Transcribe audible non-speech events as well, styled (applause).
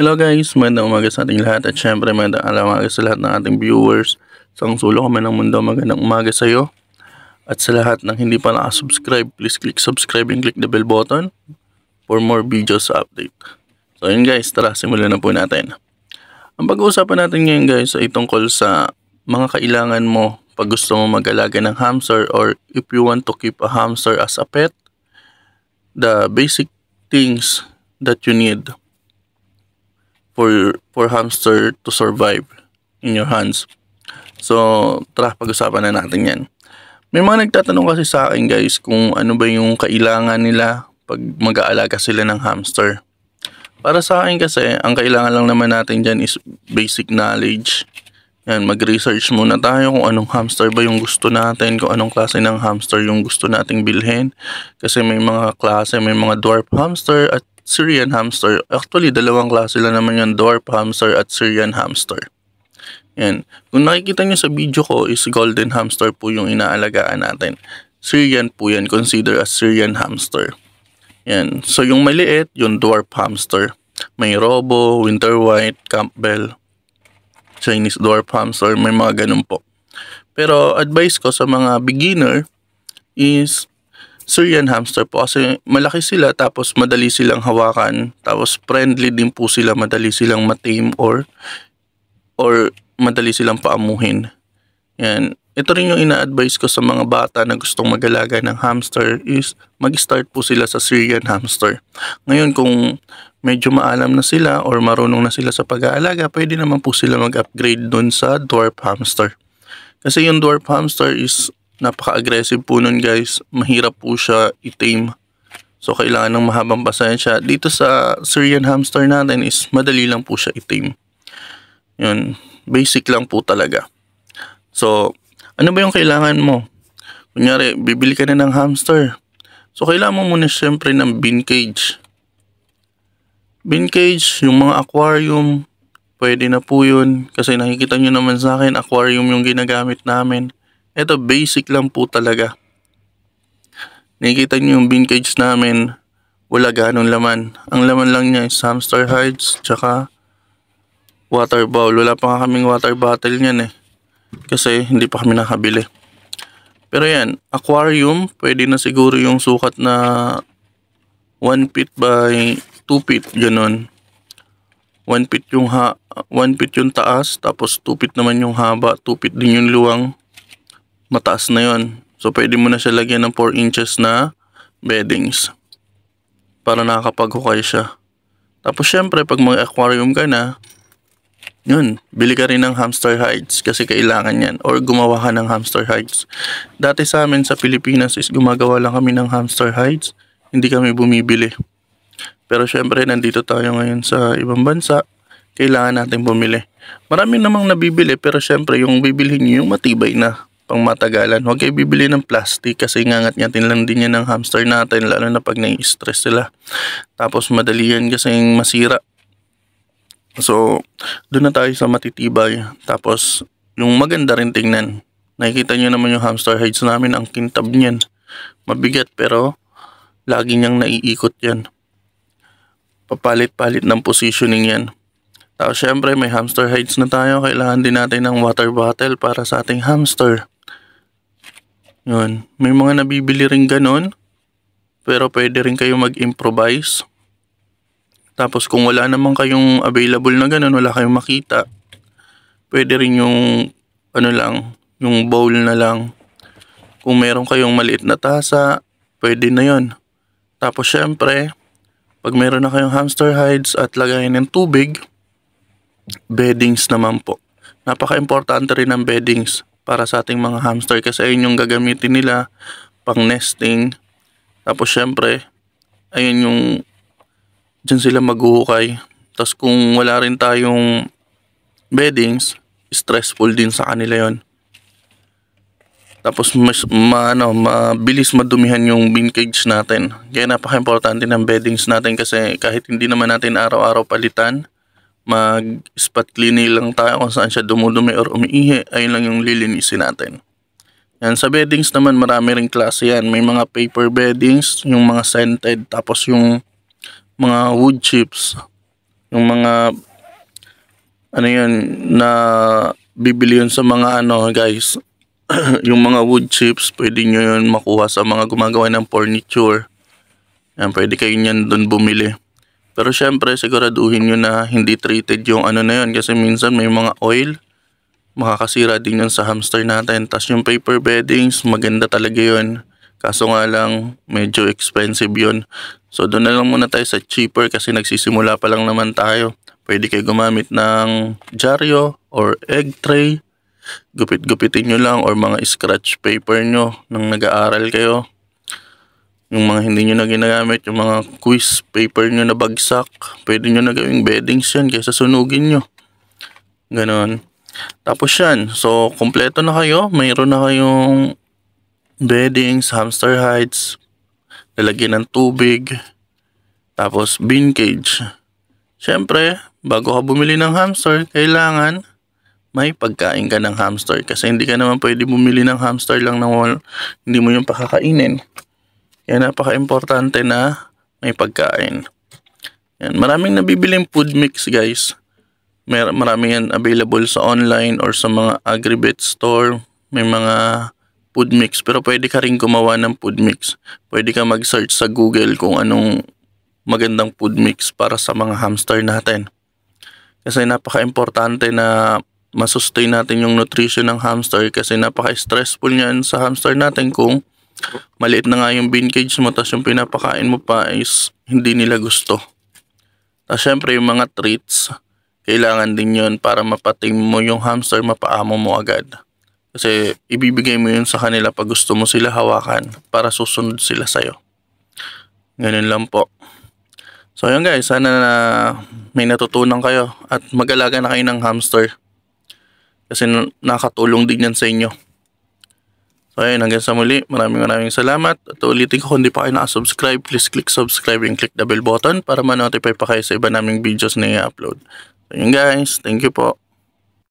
Hello guys, magandang umaga sa ating lahat at syempre magandang alawaga sa lahat ng ating viewers sa ang sulok kami ng mundo, magandang umaga sa iyo at sa lahat ng hindi pa subscribe please click subscribe and click the bell button for more videos update So yun guys, tara simulan na po natin Ang pag-uusapan natin ngayon guys ay tungkol sa mga kailangan mo pag gusto mo mag-alaga ng hamster or if you want to keep a hamster as a pet the basic things that you need for for hamster to survive in your hands. So, tara, pag-usapan na natin yan. May mga nagtatanong kasi sa akin guys kung ano ba yung kailangan nila pag mag-aalaga sila ng hamster. Para sa akin kasi, ang kailangan lang naman natin dyan is basic knowledge. Yan, mag-research muna tayo kung anong hamster ba yung gusto natin, kung anong klase ng hamster yung gusto nating bilhin. Kasi may mga klase, may mga dwarf hamster at Syrian hamster. Actually, dalawang klase lang naman yung dwarf hamster at Syrian hamster. Yan. Kung nakikita nyo sa video ko is golden hamster po yung inaalagaan natin. Syrian po yan, consider as Syrian hamster. Yan. So yung maliit, yung dwarf hamster. May Robo, Winter White, Campbell, Chinese dwarf hamster, may mga ganun po. Pero advice ko sa mga beginner is Syrian hamster po kasi malaki sila tapos madali silang hawakan. Tapos friendly din po sila, madali silang matame or or madali silang paamuhin. Yan. Ito rin yung ina-advise ko sa mga bata na gustong mag-alaga ng hamster is mag-start po sila sa Syrian hamster. Ngayon kung medyo maalam na sila or marunong na sila sa pag-aalaga, pwede naman po sila mag-upgrade dun sa dwarf hamster. Kasi yung dwarf hamster is Napaka-aggressive po nun guys. Mahirap po siya i-tame. So, kailangan ng mahabang pasensya. Dito sa Syrian hamster natin is madali lang po siya i-tame. Yun. Basic lang po talaga. So, ano ba yung kailangan mo? Kunyari, bibili ka na ng hamster. So, kailangan mo muna syempre ng bin cage. Bin cage, yung mga aquarium, pwede na po yun. Kasi nakikita nyo naman sa akin, aquarium yung ginagamit namin. Ito basic lang po talaga. Nakikita niyo yung bin cage namin. Wala ganong laman. Ang laman lang niya is hamster hides tsaka water bowl. Wala pa kaming water bottle niyan eh. Kasi hindi pa kami nakabili. Pero yan, aquarium, pwede na siguro yung sukat na 1 feet by 2 feet, ganun. 1 feet yung ha 1 feet yung taas, tapos 2 feet naman yung haba, 2 feet din yung luwang mataas na yon. So pwede mo na siya lagyan ng 4 inches na beddings para nakakapag-hukay siya. Tapos syempre pag mga aquarium ka na, yun, bili ka rin ng hamster hides kasi kailangan yan or gumawa ka ng hamster hides. Dati sa amin sa Pilipinas is gumagawa lang kami ng hamster hides, hindi kami bumibili. Pero syempre nandito tayo ngayon sa ibang bansa, kailangan natin bumili. Marami namang nabibili pero syempre yung bibilhin nyo yung matibay na pang matagalan. Huwag kayo bibili ng plastic kasi ngangat-ngatin lang din yan ng hamster natin lalo na pag nai-stress sila. Tapos madali yan kasi masira. So, doon na tayo sa matitibay. Tapos, yung maganda rin tingnan. Nakikita nyo naman yung hamster hides namin, ang kintab niyan. Mabigat pero lagi niyang naiikot yan. Papalit-palit ng positioning yan. Tapos syempre may hamster hides na tayo, kailangan din natin ng water bottle para sa ating hamster. Yun. May mga nabibili rin ganun. Pero pwede rin kayo mag-improvise. Tapos kung wala naman kayong available na ganun, wala kayong makita, pwede rin yung ano lang, yung bowl na lang. Kung meron kayong maliit na tasa, pwede na yon. Tapos syempre, pag meron na kayong hamster hides at lagayan ng tubig, beddings naman po. Napaka-importante rin ang beddings para sa ating mga hamster kasi ayun yung gagamitin nila pang nesting. Tapos syempre, ayun yung dyan sila maghuhukay. Tapos kung wala rin tayong beddings, stressful din sa kanila yon tapos mas ma, ano, mabilis madumihan yung bin cage natin. Kaya napaka-importante ng beddings natin kasi kahit hindi naman natin araw-araw palitan, mag-spot cleaning lang tayo kung saan siya dumudumi or umiihi. Ayun lang yung lilinisin natin. Yan, sa beddings naman marami ring klase yan. May mga paper beddings, yung mga scented, tapos yung mga wood chips, yung mga ano yun, na bibili yun sa mga ano guys, (clears throat) yung mga wood chips, pwede nyo yun makuha sa mga gumagawa ng furniture. Yan, pwede kayo nyan doon bumili. Pero syempre siguraduhin nyo na hindi treated yung ano na yun kasi minsan may mga oil makakasira din yun sa hamster natin. Tapos yung paper beddings maganda talaga yun. Kaso nga lang medyo expensive yun. So doon na lang muna tayo sa cheaper kasi nagsisimula pa lang naman tayo. Pwede kayo gumamit ng jaryo or egg tray. Gupit-gupitin nyo lang or mga scratch paper nyo nang nag-aaral kayo. Yung mga hindi nyo na ginagamit, yung mga quiz paper nyo na bagsak, pwede nyo na gawing beddings yan kaysa sunugin nyo. Ganon. Tapos yan. So, kompleto na kayo. Mayroon na kayong beddings, hamster hides, lalagyan ng tubig, tapos bin cage. Siyempre, bago ka bumili ng hamster, kailangan may pagkain ka ng hamster kasi hindi ka naman pwede bumili ng hamster lang na wal, hindi mo yung pakakainin. Kaya napaka-importante na may pagkain. Yan. Maraming nabibiling food mix guys. Mer marami yan available sa online or sa mga agribet store. May mga food mix pero pwede ka rin gumawa ng food mix. Pwede ka mag-search sa Google kung anong magandang food mix para sa mga hamster natin. Kasi napaka-importante na masustain natin yung nutrition ng hamster kasi napaka-stressful niyan sa hamster natin kung maliit na nga yung cage mo tapos yung pinapakain mo pa is hindi nila gusto. Tapos syempre yung mga treats, kailangan din yun para mapating mo yung hamster, mapaamo mo agad. Kasi ibibigay mo yun sa kanila pag gusto mo sila hawakan para susunod sila sa'yo. Ganun lang po. So yun guys, sana na may natutunan kayo at mag-alaga na kayo ng hamster. Kasi nakatulong din yan sa inyo. So ayun, hanggang sa muli, maraming maraming salamat. At ulitin ko, kung di pa kayo nakasubscribe, please click subscribe and click the bell button para ma-notify pa kayo sa iba naming videos na i-upload. So yun guys, thank you po.